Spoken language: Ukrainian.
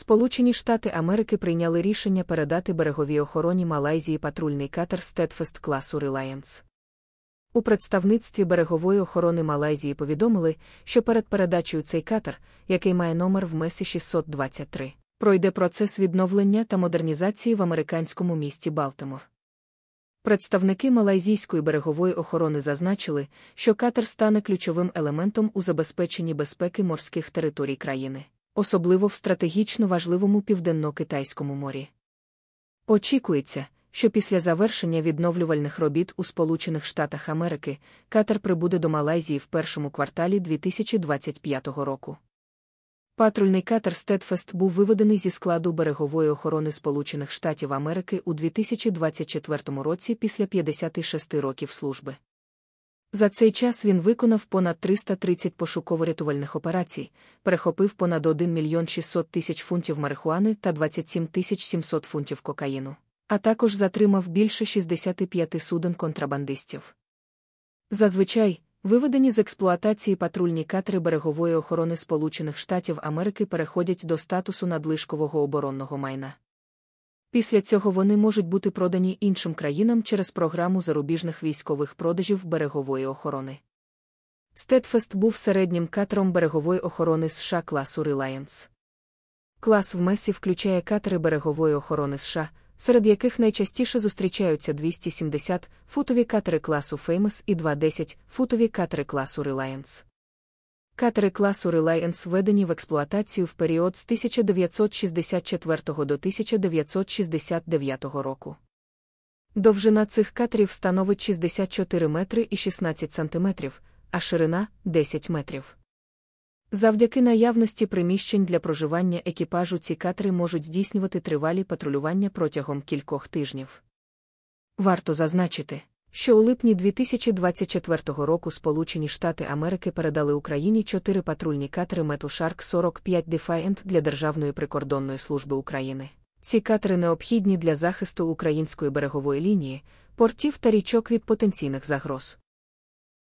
Сполучені Штати Америки прийняли рішення передати береговій охороні Малайзії патрульний катер Стедфест класу Reliance. У представництві берегової охорони Малайзії повідомили, що перед передачею цей катер, який має номер в Месі 623, пройде процес відновлення та модернізації в американському місті Балтимор. Представники Малайзійської берегової охорони зазначили, що катер стане ключовим елементом у забезпеченні безпеки морських територій країни особливо в стратегічно важливому південно-китайському морі. Очікується, що після завершення відновлювальних робіт у Сполучених Штатах Америки катер прибуде до Малайзії в першому кварталі 2025 року. Патрульний катер Стедфест був виведений зі складу берегової охорони Сполучених Штатів Америки у 2024 році після 56 років служби. За цей час він виконав понад 330 пошуково-рятувальних операцій, перехопив понад 1 мільйон 600 тисяч фунтів марихуани та 27 тисяч 700 фунтів кокаїну, а також затримав більше 65 суден контрабандистів. Зазвичай, виведені з експлуатації патрульні катери берегової охорони Сполучених Штатів Америки переходять до статусу надлишкового оборонного майна. Після цього вони можуть бути продані іншим країнам через програму зарубіжних військових продажів берегової охорони. Стедфест був середнім катером берегової охорони США класу Reliance. Клас в Месі включає катери берегової охорони США, серед яких найчастіше зустрічаються 270 футові катери класу Феймес і 210 футові катери класу Reliance. Катери класу Reliance введені в експлуатацію в період з 1964 до 1969 року. Довжина цих катерів становить 64 метри і 16 сантиметрів, а ширина 10 метрів. Завдяки наявності приміщень для проживання екіпажу ці катери можуть здійснювати тривалі патрулювання протягом кількох тижнів. Варто зазначити що у липні 2024 року Сполучені Штати Америки передали Україні чотири патрульні катери Metal Shark 45 Defiant для Державної прикордонної служби України. Ці катери необхідні для захисту української берегової лінії, портів та річок від потенційних загроз.